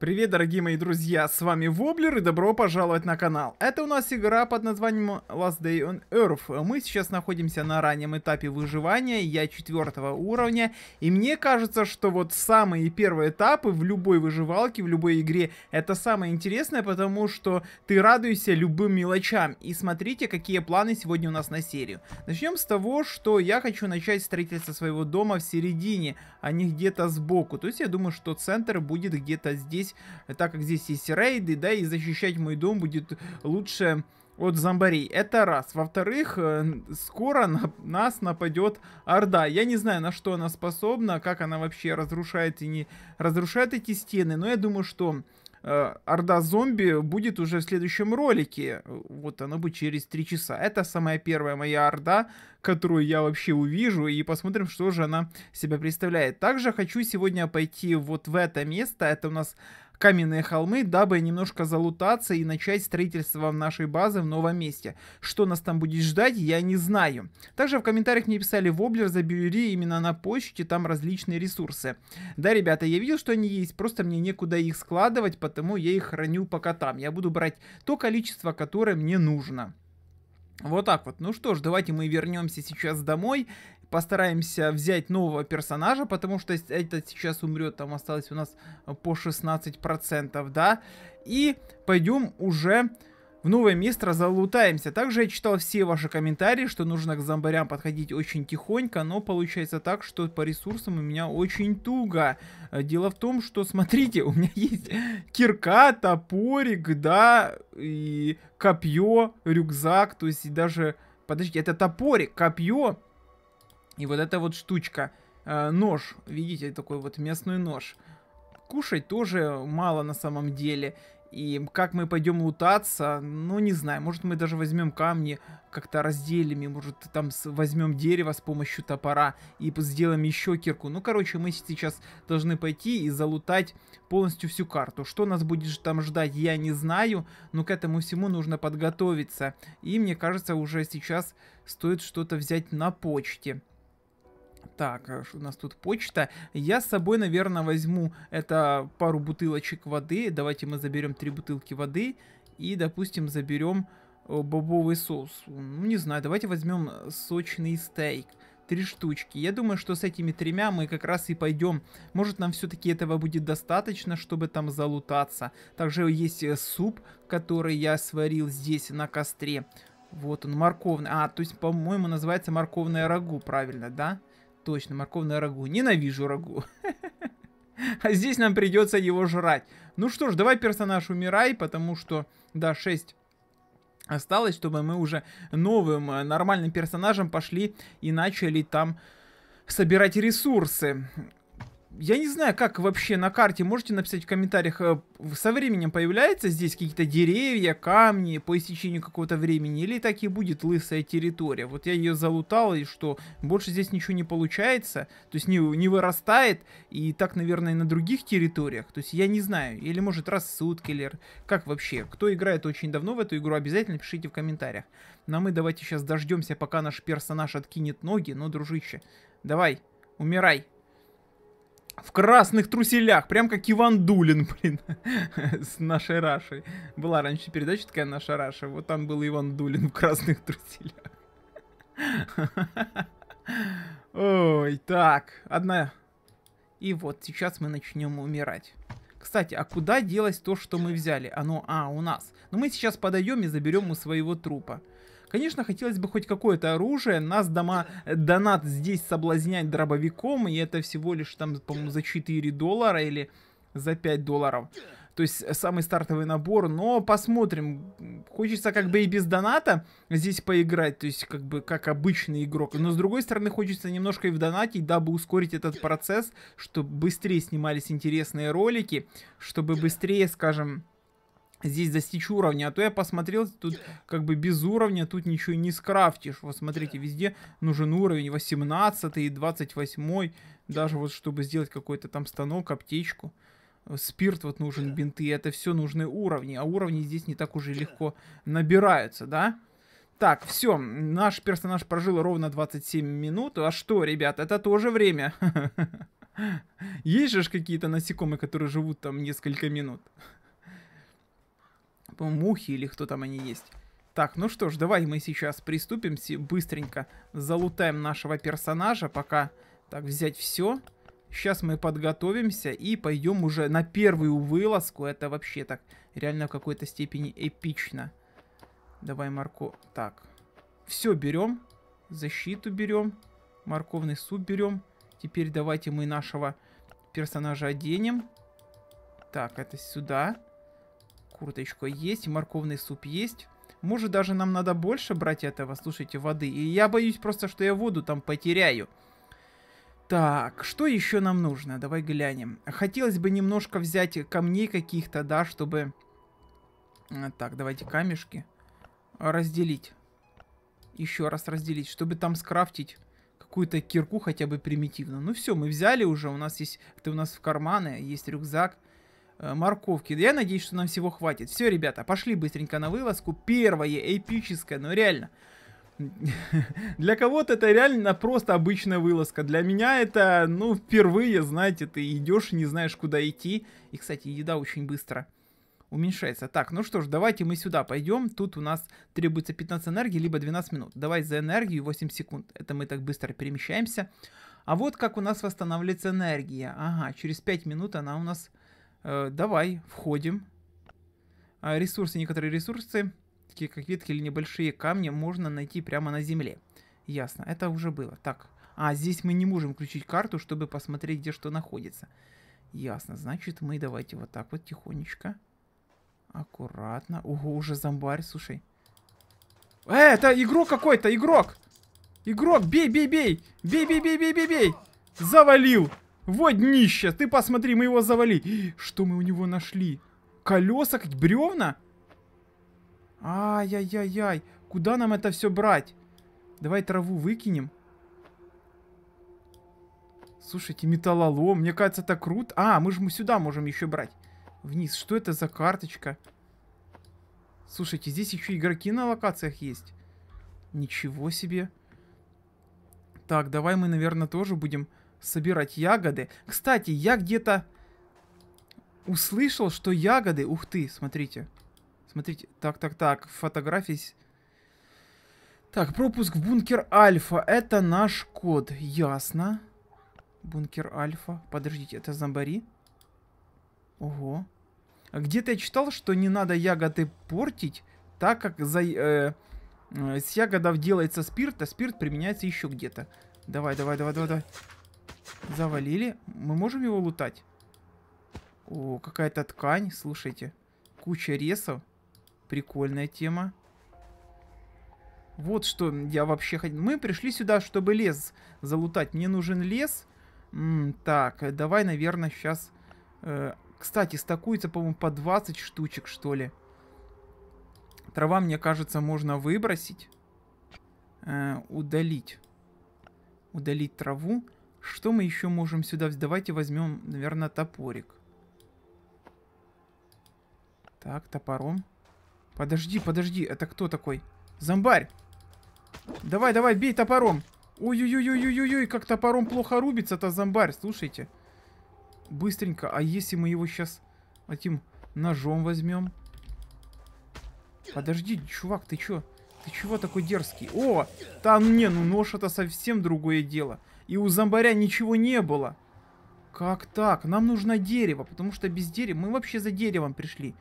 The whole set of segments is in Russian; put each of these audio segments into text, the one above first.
Привет, дорогие мои друзья, с вами Воблер и добро пожаловать на канал. Это у нас игра под названием Last Day on Earth. Мы сейчас находимся на раннем этапе выживания, я четвертого уровня, и мне кажется, что вот самые первые этапы в любой выживалке, в любой игре, это самое интересное, потому что ты радуешься любым мелочам. И смотрите, какие планы сегодня у нас на серию. Начнем с того, что я хочу начать строительство своего дома в середине, а не где-то сбоку. То есть я думаю, что центр будет где-то здесь здесь, так как здесь есть рейды, да, и защищать мой дом будет лучше от зомбарей. Это раз. Во-вторых, э, скоро на нас нападет Орда. Я не знаю, на что она способна, как она вообще разрушает и не разрушает эти стены, но я думаю, что Э, орда зомби будет уже в следующем ролике. Вот она будет через три часа. Это самая первая моя орда, которую я вообще увижу, и посмотрим, что же она себя представляет. Также хочу сегодня пойти вот в это место. Это у нас каменные холмы, дабы немножко залутаться и начать строительство нашей базы в новом месте. Что нас там будет ждать, я не знаю. Также в комментариях мне писали воблер за бюри именно на почте, там различные ресурсы. Да, ребята, я видел, что они есть, просто мне некуда их складывать, потому я их храню пока там. Я буду брать то количество, которое мне нужно. Вот так вот. Ну что ж, давайте мы вернемся сейчас домой постараемся взять нового персонажа, потому что этот сейчас умрет, там осталось у нас э, по 16%, да, и пойдем уже в новое место залутаемся. Также я читал все ваши комментарии, что нужно к зомбарям подходить очень тихонько, но получается так, что по ресурсам у меня очень туго. Э, дело в том, что, смотрите, у меня есть кирка, топорик, да, и копье, рюкзак, то есть даже... Подождите, это топорик, копье, и вот эта вот штучка, э, нож, видите, такой вот местный нож. Кушать тоже мало на самом деле. И как мы пойдем лутаться, ну не знаю, может мы даже возьмем камни, как-то разделим, и может там возьмем дерево с помощью топора и сделаем еще кирку. Ну короче, мы сейчас должны пойти и залутать полностью всю карту. Что нас будет там ждать, я не знаю, но к этому всему нужно подготовиться. И мне кажется, уже сейчас стоит что-то взять на почте. Так, у нас тут почта. Я с собой, наверное, возьму это пару бутылочек воды. Давайте мы заберем три бутылки воды. И, допустим, заберем э, бобовый соус. Ну, не знаю, давайте возьмем сочный стейк. Три штучки. Я думаю, что с этими тремя мы как раз и пойдем. Может, нам все-таки этого будет достаточно, чтобы там залутаться. Также есть э, суп, который я сварил здесь на костре. Вот он, морковный. А, то есть, по-моему, называется морковное рагу, правильно, да? Да. Точно, морковное рагу. Ненавижу рагу. А здесь нам придется его жрать. Ну что ж, давай персонаж умирай, потому что, да, 6 осталось, чтобы мы уже новым э, нормальным персонажем пошли и начали там собирать ресурсы. Я не знаю, как вообще на карте, можете написать в комментариях, э, со временем появляются здесь какие-то деревья, камни по истечению какого-то времени, или так и будет лысая территория? Вот я ее залутал, и что, больше здесь ничего не получается, то есть не, не вырастает, и так, наверное, на других территориях, то есть я не знаю, или может рассудки, или как вообще? Кто играет очень давно в эту игру, обязательно пишите в комментариях. Но ну, а мы давайте сейчас дождемся, пока наш персонаж откинет ноги, но, дружище, давай, умирай. В красных труселях, прям как Иван Дулин, блин, с нашей Рашей. Была раньше передача такая «Наша Раша», вот там был Иван Дулин в красных труселях. Ой, так, одна... И вот сейчас мы начнем умирать. Кстати, а куда делось то, что мы взяли? Оно, а, у нас. Но мы сейчас подойдем и заберем у своего трупа. Конечно, хотелось бы хоть какое-то оружие. Нас дома э, донат здесь соблазнять дробовиком, и это всего лишь там, по-моему, за 4 доллара или за 5 долларов. То есть э, самый стартовый набор, но посмотрим. Хочется как бы и без доната здесь поиграть, то есть как бы как обычный игрок. Но с другой стороны хочется немножко и в донатить, дабы ускорить этот процесс, чтобы быстрее снимались интересные ролики, чтобы быстрее, скажем, здесь достичь уровня. А то я посмотрел, тут как бы без уровня, тут ничего не скрафтишь. Вот смотрите, везде нужен уровень 18 и 28, даже вот чтобы сделать какой-то там станок, аптечку. Спирт вот нужен, бинты, это все нужны уровни, а уровни здесь не так уже легко набираются, да? Так, все, наш персонаж прожил ровно 27 минут. А что, ребят, это тоже время. Есть же какие-то насекомые, которые живут там несколько минут мухи или кто там они есть. Так, ну что ж, давай мы сейчас приступим, быстренько залутаем нашего персонажа, пока так взять все. Сейчас мы подготовимся и пойдем уже на первую вылазку. Это вообще так реально в какой-то степени эпично. Давай, Марко. Так. Все берем. Защиту берем. Морковный суп берем. Теперь давайте мы нашего персонажа оденем. Так, это сюда курточку есть, морковный суп есть. Может, даже нам надо больше брать этого, слушайте, воды. И я боюсь просто, что я воду там потеряю. Так, что еще нам нужно? Давай глянем. Хотелось бы немножко взять камней каких-то, да, чтобы... Э, так, давайте камешки разделить. Еще раз разделить, чтобы там скрафтить какую-то кирку хотя бы примитивно. Ну все, мы взяли уже, у нас есть... Это у нас в карманы, есть рюкзак. Э, морковки. Я надеюсь, что нам всего хватит. Все, ребята, пошли быстренько на вылазку. Первое эпическое, но ну, реально. Для кого-то это реально просто обычная вылазка. Для меня это, ну, впервые, знаете, ты идешь и не знаешь, куда идти. И, кстати, еда очень быстро уменьшается. Так, ну что ж, давайте мы сюда пойдем. Тут у нас требуется 15 энергии, либо 12 минут. Давай за энергию 8 секунд. Это мы так быстро перемещаемся. А вот как у нас восстанавливается энергия. Ага, через 5 минут она у нас Э, давай, входим. А, ресурсы, некоторые ресурсы, такие как ветки или небольшие камни, можно найти прямо на земле. Ясно, это уже было. Так, а здесь мы не можем включить карту, чтобы посмотреть, где что находится. Ясно, значит мы давайте вот так вот тихонечко. Аккуратно. Ого, уже зомбарь, слушай. Э, это игрок какой-то, игрок! Игрок, бей, бей, бей! Бей, бей, бей, бей, бей, бей! Завалил! Вот днище! Ты посмотри, мы его завали. Что мы у него нашли? Колеса, как бревна? Ай-яй-яй-яй. Куда нам это все брать? Давай траву выкинем. Слушайте, металлолом. Мне кажется, это круто. А, мы же сюда можем еще брать. Вниз. Что это за карточка? Слушайте, здесь еще игроки на локациях есть. Ничего себе. Так, давай мы, наверное, тоже будем собирать ягоды. Кстати, я где-то услышал, что ягоды... Ух ты, смотрите. Смотрите, так, так, так, фотографии... Так, пропуск в бункер Альфа. Это наш код. Ясно. Бункер Альфа. Подождите, это зомбари? Ого. А где-то я читал, что не надо ягоды портить, так как за, э, э, с ягодов делается спирт, а спирт применяется еще где-то. Давай, давай, давай, давай, давай. Завалили. Мы можем его лутать? О, какая-то ткань, слушайте. Куча ресов. Прикольная тема. Вот что я вообще хотел. Мы пришли сюда, чтобы лес залутать. Мне нужен лес. М так, давай, наверное, сейчас... Э кстати, стакуется, по-моему, по 20 штучек, что ли. Трава, мне кажется, можно выбросить. Э удалить. Удалить траву. Что мы еще можем сюда... взять? Давайте возьмем, наверное, топорик. Так, топором. Подожди, подожди, это кто такой? Зомбарь! Давай, давай, бей топором! Ой-ой-ой-ой-ой-ой, как топором плохо рубится это зомбарь, слушайте. Быстренько, а если мы его сейчас этим ножом возьмем? Подожди, чувак, ты чё? Ты чего такой дерзкий? О, там не, ну нож это совсем другое дело и у зомбаря ничего не было. Как так? Нам нужно дерево, потому что без дерева... Мы вообще за деревом пришли.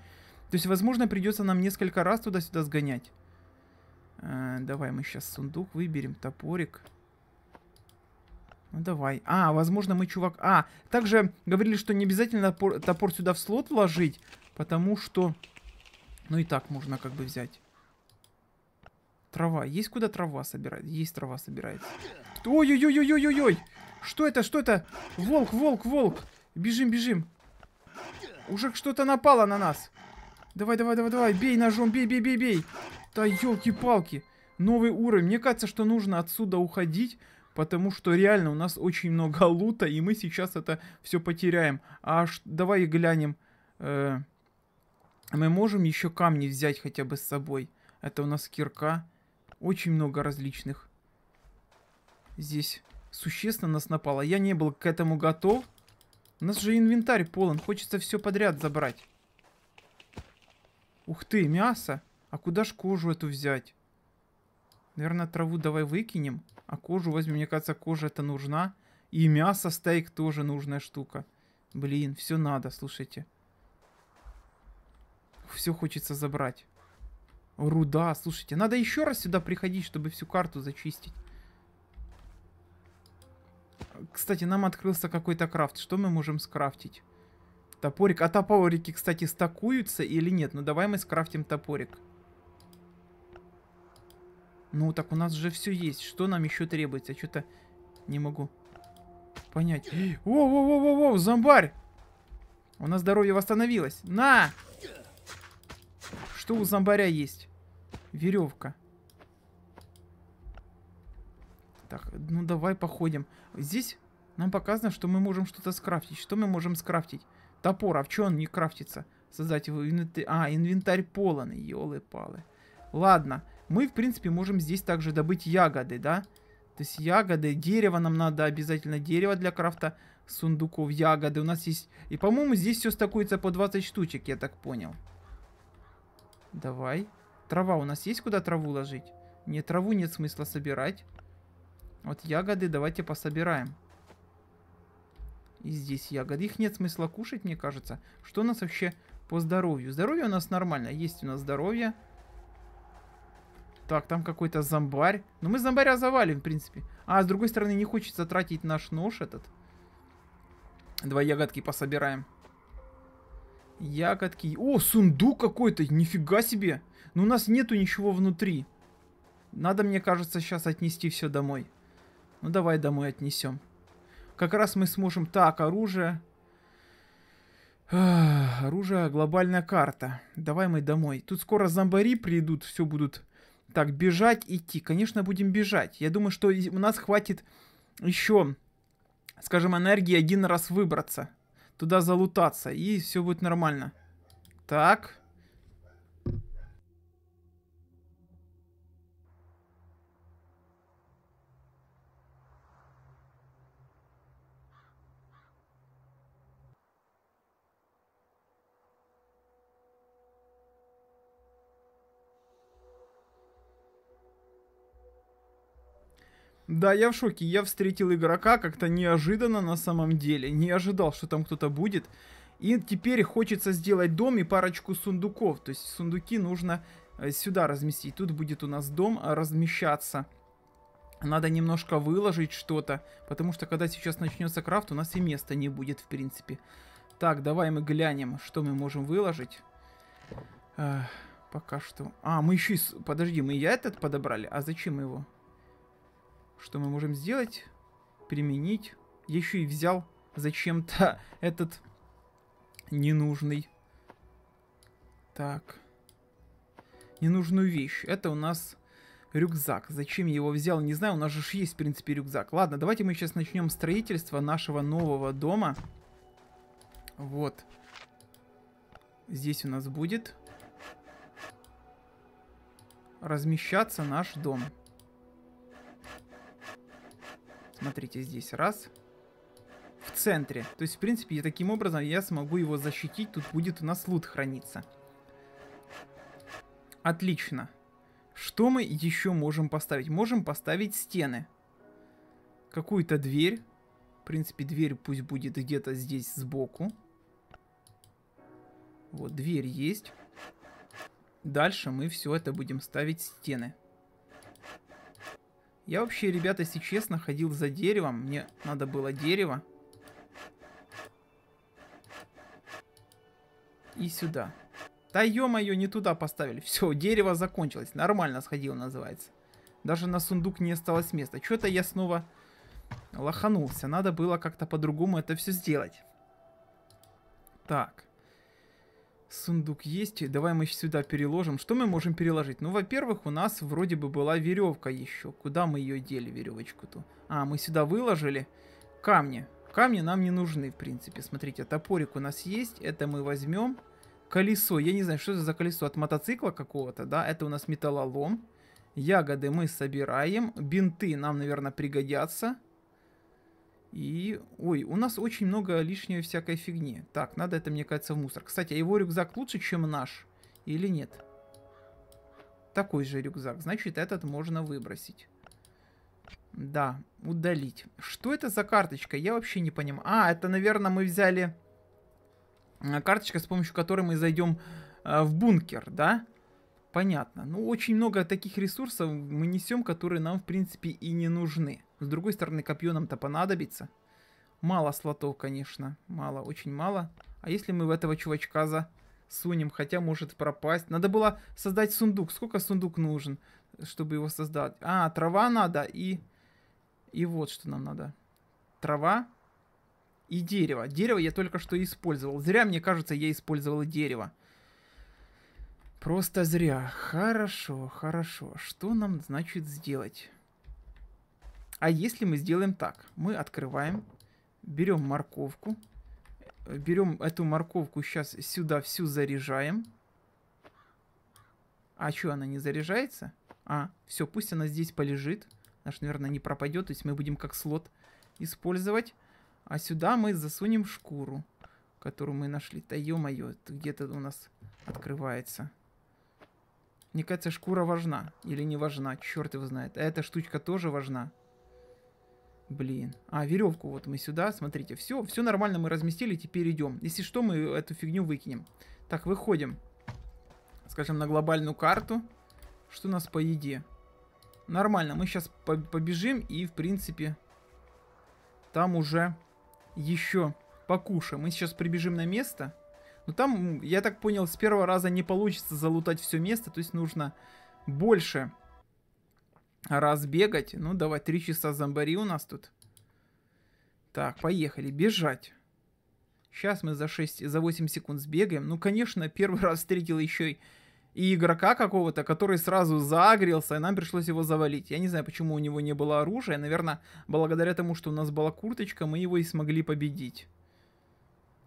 То есть, возможно, придется нам несколько раз туда-сюда сгонять. Э, давай мы сейчас сундук выберем, топорик. Ну давай. А, возможно, мы чувак... А, также говорили, что не обязательно топор, топор сюда в слот вложить, потому что... Ну и так можно как бы взять. Трава. Есть куда трава собирать? Есть трава собирается. Ой-ой-ой-ой-ой-ой! Что это, что это? Волк, волк, волк! Бежим, бежим! Уже что-то напало на нас! Давай, давай, давай, давай! Бей ножом, бей, бей, бей, бей! Да елки-палки! Новый уровень. Мне кажется, что нужно отсюда уходить, потому что реально у нас очень много лута, и мы сейчас это все потеряем. А давай глянем. Э, мы можем еще камни взять хотя бы с собой. Это у нас кирка. Очень много различных здесь существенно нас напало. Я не был к этому готов. У нас же инвентарь полон. Хочется все подряд забрать. Ух ты, мясо. А куда ж кожу эту взять? Наверное, траву давай выкинем. А кожу возьмем. Мне кажется, кожа это нужна. И мясо, стейк тоже нужная штука. Блин, все надо, слушайте. Все хочется забрать. Руда, слушайте. Надо еще раз сюда приходить, чтобы всю карту зачистить. Кстати, нам открылся какой-то крафт. Что мы можем скрафтить? Топорик. А топорики, кстати, стакуются или нет? Ну давай мы скрафтим топорик. Ну так у нас же все есть. Что нам еще требуется? Что-то не могу понять. Воу-воу-воу-воу, зомбарь! У нас здоровье восстановилось. На! Что у зомбаря есть? Веревка. Так, ну давай походим. Здесь нам показано, что мы можем что-то скрафтить. Что мы можем скрафтить? Топор, а в чем он не крафтится? Создать его инвентарь... А, инвентарь полон, елы-палы. Ладно, мы, в принципе, можем здесь также добыть ягоды, да? То есть ягоды, дерево нам надо, обязательно дерево для крафта сундуков, ягоды. У нас есть... И, по-моему, здесь все стакуется по 20 штучек, я так понял. Давай. Трава у нас есть куда траву ложить? Нет, траву нет смысла собирать. Вот ягоды давайте пособираем. И здесь ягоды. Их нет смысла кушать, мне кажется. Что у нас вообще по здоровью? Здоровье у нас нормально. Есть у нас здоровье. Так, там какой-то зомбарь. Но ну, мы зомбаря завалим, в принципе. А, с другой стороны, не хочется тратить наш нож этот. Два ягодки пособираем. Ягодки. О, сундук какой-то. Нифига себе. Но ну, у нас нету ничего внутри. Надо, мне кажется, сейчас отнести все домой. Ну давай домой отнесем. Как раз мы сможем... Так, оружие. оружие, глобальная карта. Давай мы домой. Тут скоро зомбари придут, все будут... Так, бежать, идти. Конечно, будем бежать. Я думаю, что у нас хватит еще, скажем, энергии один раз выбраться. Туда залутаться. И все будет нормально. Так. Да, я в шоке. Я встретил игрока как-то неожиданно на самом деле. Не ожидал, что там кто-то будет. И теперь хочется сделать дом и парочку сундуков. То есть сундуки нужно э, сюда разместить. Тут будет у нас дом а, размещаться. Надо немножко выложить что-то, потому что когда сейчас начнется крафт, у нас и места не будет, в принципе. Так, давай мы глянем, что мы можем выложить. Эх, пока что... А, мы еще и... Подожди, мы я этот подобрали? А зачем его? Что мы можем сделать? Применить. Я еще и взял зачем-то этот ненужный. Так. Ненужную вещь. Это у нас рюкзак. Зачем я его взял, не знаю. У нас же есть, в принципе, рюкзак. Ладно, давайте мы сейчас начнем строительство нашего нового дома. Вот. Здесь у нас будет размещаться наш дом. Смотрите, здесь раз. В центре. То есть, в принципе, я таким образом я смогу его защитить. Тут будет у нас лут храниться. Отлично. Что мы еще можем поставить? Можем поставить стены. Какую-то дверь. В принципе, дверь пусть будет где-то здесь сбоку. Вот, дверь есть. Дальше мы все это будем ставить стены. Я вообще, ребята, если честно, ходил за деревом. Мне надо было дерево. И сюда. Да ё-моё, не туда поставили. Все, дерево закончилось. Нормально сходил, называется. Даже на сундук не осталось места. Что-то я снова лоханулся. Надо было как-то по-другому это все сделать. Так. Сундук есть, давай мы сюда переложим. Что мы можем переложить? Ну, во-первых, у нас вроде бы была веревка еще. Куда мы ее дели, веревочку-то? А, мы сюда выложили камни. Камни нам не нужны, в принципе. Смотрите, топорик у нас есть, это мы возьмем. Колесо, я не знаю, что это за колесо, от мотоцикла какого-то, да? Это у нас металлолом. Ягоды мы собираем. Бинты нам, наверное, пригодятся. И, ой, у нас очень много лишней всякой фигни. Так, надо это, мне кажется, в мусор. Кстати, а его рюкзак лучше, чем наш? Или нет? Такой же рюкзак. Значит, этот можно выбросить. Да, удалить. Что это за карточка? Я вообще не понимаю. А, это, наверное, мы взяли э, карточка, с помощью которой мы зайдем э, в бункер, да? Понятно. Ну, очень много таких ресурсов мы несем, которые нам, в принципе, и не нужны. С другой стороны, копье нам-то понадобится. Мало слотов, конечно. Мало, очень мало. А если мы в этого чувачка засунем, хотя может пропасть. Надо было создать сундук. Сколько сундук нужен, чтобы его создать? А, трава надо и... И вот что нам надо. Трава и дерево. Дерево я только что использовал. Зря, мне кажется, я использовал дерево. Просто зря. Хорошо, хорошо. Что нам значит сделать? А если мы сделаем так, мы открываем, берем морковку, берем эту морковку сейчас сюда всю заряжаем. А что, она не заряжается? А, все, пусть она здесь полежит. Наш, наверное, не пропадет, то есть мы будем как слот использовать. А сюда мы засунем шкуру, которую мы нашли. Да ё-моё, где-то у нас открывается. Мне кажется, шкура важна или не важна, черт его знает. А эта штучка тоже важна. Блин. А, веревку вот мы сюда, смотрите. Все, все нормально мы разместили, теперь идем. Если что, мы эту фигню выкинем. Так, выходим. Скажем, на глобальную карту. Что у нас по еде? Нормально, мы сейчас побежим и, в принципе, там уже еще покушаем. Мы сейчас прибежим на место. Но там, я так понял, с первого раза не получится залутать все место. То есть нужно больше разбегать. Ну, давай, три часа зомбари у нас тут. Так, поехали, бежать. Сейчас мы за 6, за 8 секунд сбегаем. Ну, конечно, первый раз встретил еще и, и игрока какого-то, который сразу загрелся, и нам пришлось его завалить. Я не знаю, почему у него не было оружия. Наверное, благодаря тому, что у нас была курточка, мы его и смогли победить.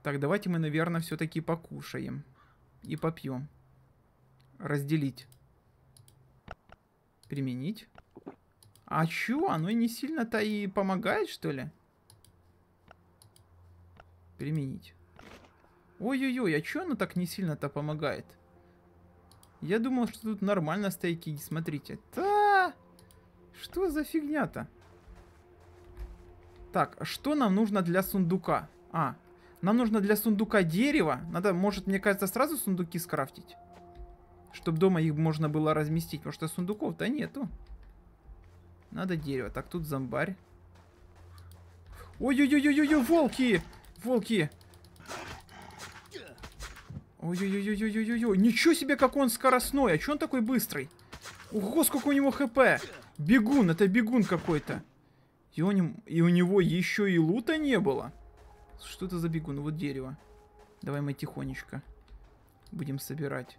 Так, давайте мы, наверное, все-таки покушаем. И попьем. Разделить. Применить. А чё, оно не сильно-то и помогает, что ли? Применить. Ой-ой-ой, а чё оно так не сильно-то помогает? Я думал, что тут нормально стейки, смотрите. Та! Что за фигня-то? Так, что нам нужно для сундука? А, нам нужно для сундука дерево. Надо, может, мне кажется, сразу сундуки скрафтить. Чтобы дома их можно было разместить. Потому что сундуков-то нету. Надо дерево. Так, тут зомбарь. Ой-ой-ой-ой-ой, волки! Волки! Ой-ой-ой-ой-ой-ой-ой. Ничего себе, как он скоростной. А че он такой быстрый? Ого, сколько у него хп. Бегун, это бегун какой-то. И, он, и у него еще и лута не было. Что это за бегун? Вот дерево. Давай мы тихонечко будем собирать.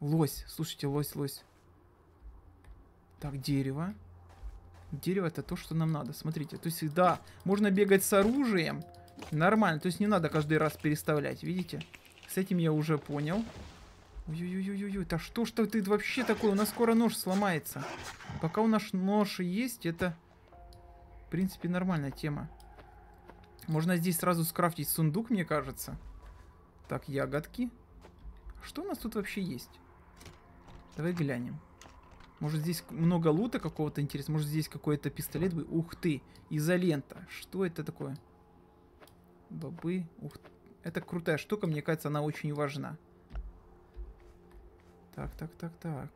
Лось, слушайте, лось, лось. Так, дерево. Дерево это то, что нам надо. Смотрите, то есть, да, можно бегать с оружием. Нормально, то есть не надо каждый раз переставлять, видите? С этим я уже понял. Ой-ой-ой-ой-ой, да что ж ты вообще такой? У нас скоро нож сломается. Пока у нас нож есть, это, в принципе, нормальная тема. Можно здесь сразу скрафтить сундук, мне кажется. Так, ягодки. Что у нас тут вообще есть? Давай глянем. Может здесь много лута какого-то интересного? Может здесь какой-то пистолет был? Ух ты, изолента. Что это такое? Бобы. Ух Это крутая штука, мне кажется, она очень важна. Так, так, так, так.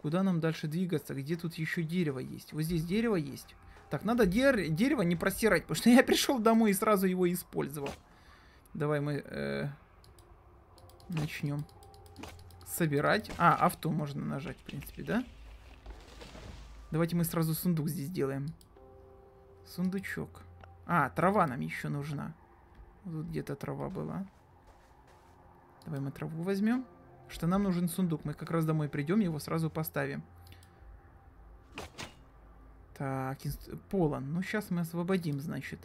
Куда нам дальше двигаться? Где тут еще дерево есть? Вот здесь дерево есть. Так, надо дер дерево не просирать, потому что я пришел домой и сразу его использовал. Давай мы э начнем собирать. А, авто можно нажать, в принципе, да? Да. Давайте мы сразу сундук здесь делаем. Сундучок. А, трава нам еще нужна. Тут где-то трава была. Давай мы траву возьмем. Что нам нужен сундук. Мы как раз домой придем, его сразу поставим. Так, инст... полон. Ну, сейчас мы освободим, значит.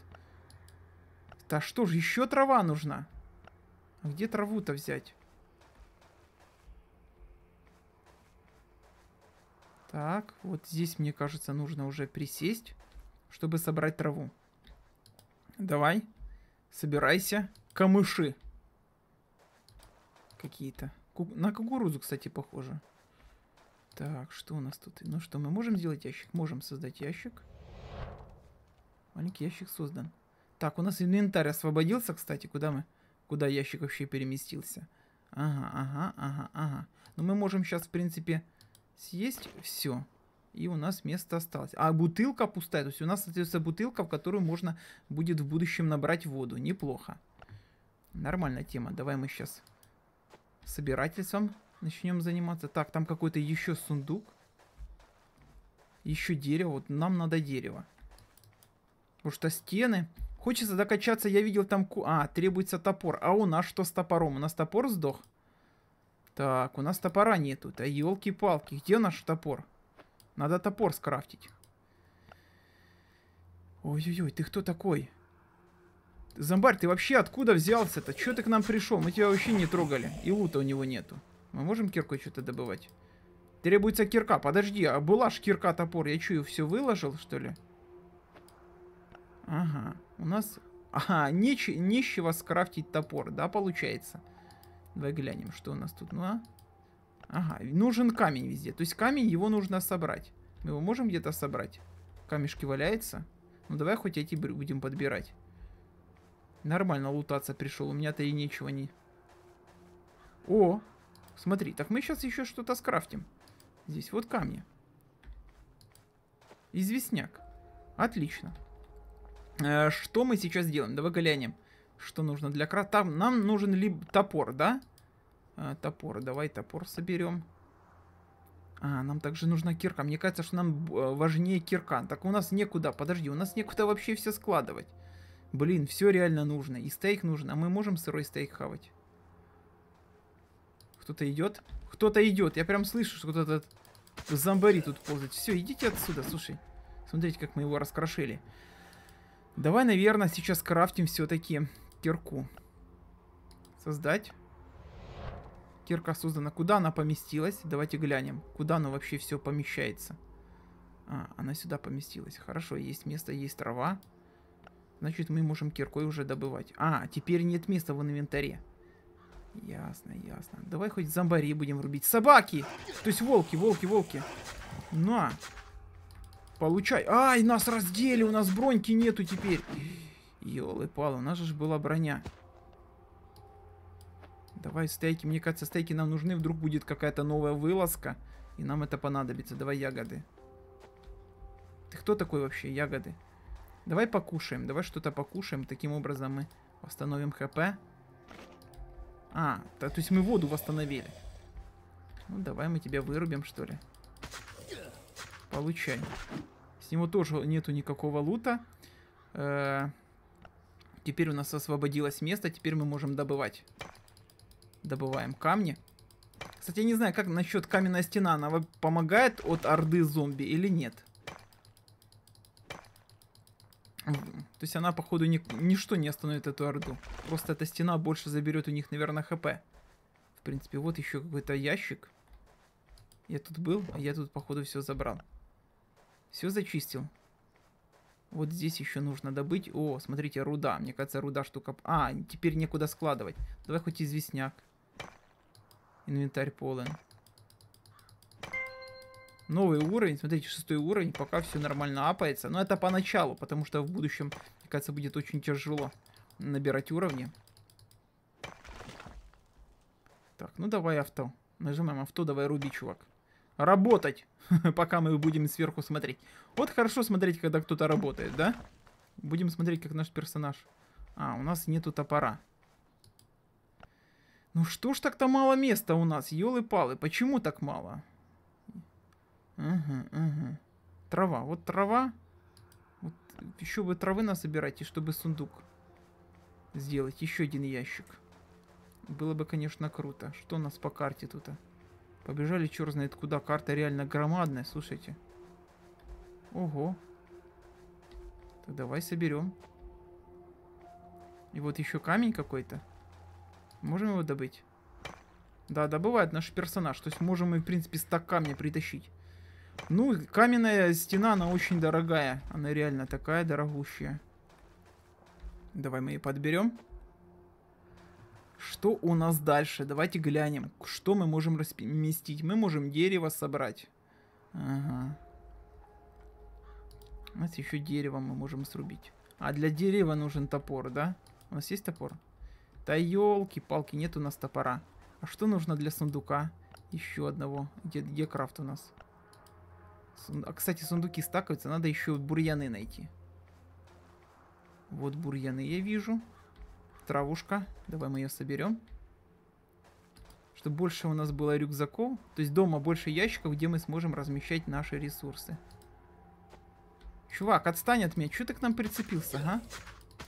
Да что ж, еще трава нужна? А где траву-то взять? Так, вот здесь, мне кажется, нужно уже присесть, чтобы собрать траву. Давай, собирайся. Камыши. Какие-то. На кукурузу, кстати, похоже. Так, что у нас тут? Ну что, мы можем сделать ящик? Можем создать ящик. Маленький ящик создан. Так, у нас инвентарь освободился, кстати. Куда мы? Куда ящик вообще переместился? Ага, ага, ага, ага. Но ну, мы можем сейчас, в принципе, съесть все. И у нас место осталось. А бутылка пустая. То есть у нас, остается бутылка, в которую можно будет в будущем набрать воду. Неплохо. Нормальная тема. Давай мы сейчас собирательством начнем заниматься. Так, там какой-то еще сундук. Еще дерево. Вот нам надо дерево. Потому что стены... Хочется докачаться, я видел там... Ку... А, требуется топор. А у нас что с топором? У нас топор сдох? Так, у нас топора нету. Да елки-палки, где наш топор? Надо топор скрафтить. Ой-ой-ой, ты кто такой? Зомбарь, ты вообще откуда взялся-то? Че ты к нам пришел? Мы тебя вообще не трогали. И лута у него нету. Мы можем киркой что-то добывать? Требуется кирка. Подожди, а была ж кирка топор. Я чую, все выложил, что ли? Ага. У нас... Ага, Нечего скрафтить топор, да, Получается. Давай глянем, что у нас тут. Ну, а? Ага, нужен камень везде. То есть камень, его нужно собрать. Мы его можем где-то собрать? Камешки валяются. Ну, давай хоть эти будем подбирать. Нормально лутаться пришел. У меня-то и нечего не... О! Смотри, так мы сейчас еще что-то скрафтим. Здесь вот камни. Известняк. Отлично. Э, что мы сейчас делаем? Давай глянем. Что нужно для крафта? нам нужен либо топор, да? А, топор, давай топор соберем. А, нам также нужна кирка. Мне кажется, что нам э, важнее кирка. Так у нас некуда, подожди, у нас некуда вообще все складывать. Блин, все реально нужно. И стейк нужен, а мы можем сырой стейк хавать? Кто-то идет? Кто-то идет. Я прям слышу, что кто-то зомбари тут ползает. Все, идите отсюда, слушай. Смотрите, как мы его раскрошили. Давай, наверное, сейчас крафтим все-таки кирку. Создать. Кирка создана. Куда она поместилась? Давайте глянем. Куда она вообще все помещается? А, она сюда поместилась. Хорошо, есть место, есть трава. Значит, мы можем киркой уже добывать. А, теперь нет места в инвентаре. Ясно, ясно. Давай хоть зомбари будем рубить. Собаки! То есть волки, волки, волки. На! Получай. Ай, нас раздели, у нас броньки нету теперь ёлы пал, у нас же была броня. Давай стейки. Мне кажется, стейки нам нужны. Вдруг будет какая-то новая вылазка. И нам это понадобится. Давай ягоды. Ты кто такой вообще? Ягоды. Давай покушаем. Давай что-то покушаем. Таким образом мы восстановим хп. А, то, то есть мы воду восстановили. Ну, давай мы тебя вырубим, что ли. Получай. С него тоже нету никакого лута. Э Теперь у нас освободилось место, теперь мы можем добывать. Добываем камни. Кстати, я не знаю, как насчет каменная стена. Она помогает от орды зомби или нет? То есть она, походу, ни, ничто не остановит эту орду. Просто эта стена больше заберет у них, наверное, хп. В принципе, вот еще какой-то ящик. Я тут был, а я тут, походу, все забрал. Все зачистил. Вот здесь еще нужно добыть. О, смотрите, руда. Мне кажется, руда штука... А, теперь некуда складывать. Давай хоть известняк. Инвентарь полон. Новый уровень. Смотрите, шестой уровень. Пока все нормально апается. Но это поначалу, потому что в будущем, мне кажется, будет очень тяжело набирать уровни. Так, ну давай авто. Нажимаем авто, давай руби, чувак работать, пока мы будем сверху смотреть. Вот хорошо смотреть, когда кто-то работает, да? Будем смотреть, как наш персонаж. А, у нас нету топора. Ну что ж так-то мало места у нас, елы-палы, почему так мало? Угу, угу. Трава, вот трава. Вот еще бы травы насобирать, и чтобы сундук сделать. Еще один ящик. Было бы, конечно, круто. Что у нас по карте тут? -то? Побежали черт знает куда. Карта реально громадная, слушайте. Ого. Так давай соберем. И вот еще камень какой-то. Можем его добыть? Да, добывает наш персонаж. То есть можем мы, в принципе, стак камня притащить. Ну, каменная стена, она очень дорогая. Она реально такая дорогущая. Давай мы ее подберем. Что у нас дальше? Давайте глянем, что мы можем разместить. Мы можем дерево собрать. Ага. У нас еще дерево мы можем срубить. А для дерева нужен топор, да? У нас есть топор? Да елки-палки, нет у нас топора. А что нужно для сундука? Еще одного. Где, где крафт у нас? Сунд... А, кстати, сундуки стакаются. Надо еще бурьяны найти. Вот бурьяны я вижу травушка. Давай мы ее соберем. Чтобы больше у нас было рюкзаков. То есть дома больше ящиков, где мы сможем размещать наши ресурсы. Чувак, отстань от меня. Че ты к нам прицепился, а?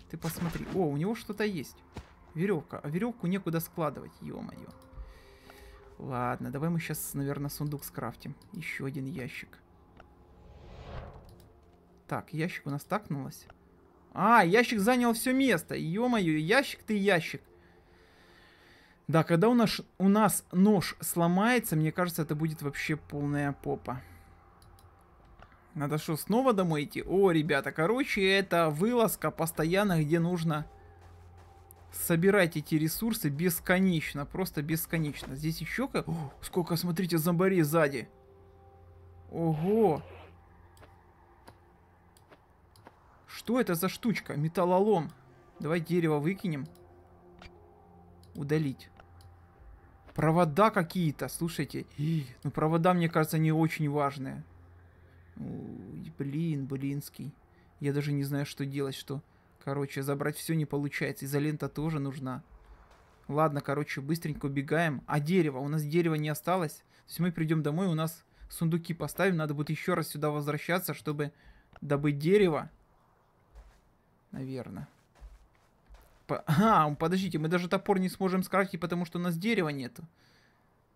Ты посмотри. О, у него что-то есть. Веревка. А веревку некуда складывать. Ё-моё. Ладно, давай мы сейчас, наверное, сундук скрафтим. Еще один ящик. Так, ящик у нас такнулось. А, ящик занял все место. Ё-моё, ящик ты ящик. Да, когда у нас, у нас нож сломается, мне кажется, это будет вообще полная попа. Надо что, снова домой идти? О, ребята, короче, это вылазка постоянно, где нужно собирать эти ресурсы бесконечно. Просто бесконечно. Здесь еще как... О, сколько, смотрите, зомбарей сзади. Ого. Что это за штучка? Металлолом. Давай дерево выкинем. Удалить. Провода какие-то, слушайте. Ну, провода, мне кажется, не очень важные. Ой, блин, блинский. Я даже не знаю, что делать, что... Короче, забрать все не получается. Изолента тоже нужна. Ладно, короче, быстренько убегаем. А дерево? У нас дерева не осталось. То есть мы придем домой, у нас сундуки поставим. Надо будет еще раз сюда возвращаться, чтобы добыть дерево. Наверное. По... А, подождите, мы даже топор не сможем скрафтить, потому что у нас дерева нету.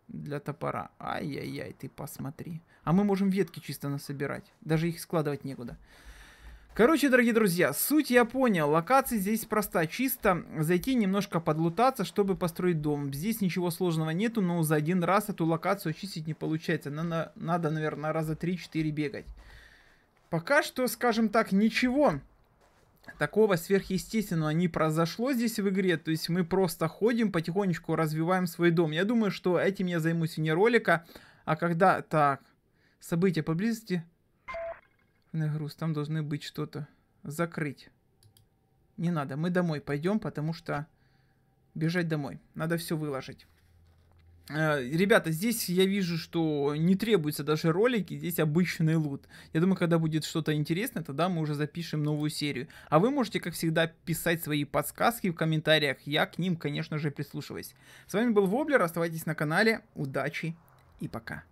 Для топора. Ай-яй-яй, ты посмотри. А мы можем ветки чисто насобирать. Даже их складывать некуда. Короче, дорогие друзья, суть я понял. Локация здесь проста. Чисто зайти немножко подлутаться, чтобы построить дом. Здесь ничего сложного нету, но за один раз эту локацию очистить не получается. Надо, надо наверное, раза 3-4 бегать. Пока что, скажем так, ничего. Ничего такого сверхъестественного не произошло здесь в игре, то есть мы просто ходим, потихонечку развиваем свой дом. Я думаю, что этим я займусь вне ролика, а когда... Так, события поблизости... На груз, там должны быть что-то. Закрыть. Не надо, мы домой пойдем, потому что бежать домой. Надо все выложить. Э, ребята, здесь я вижу, что не требуется даже ролики, здесь обычный лут. Я думаю, когда будет что-то интересное, тогда мы уже запишем новую серию. А вы можете, как всегда, писать свои подсказки в комментариях, я к ним, конечно же, прислушиваюсь. С вами был Воблер, оставайтесь на канале, удачи и пока.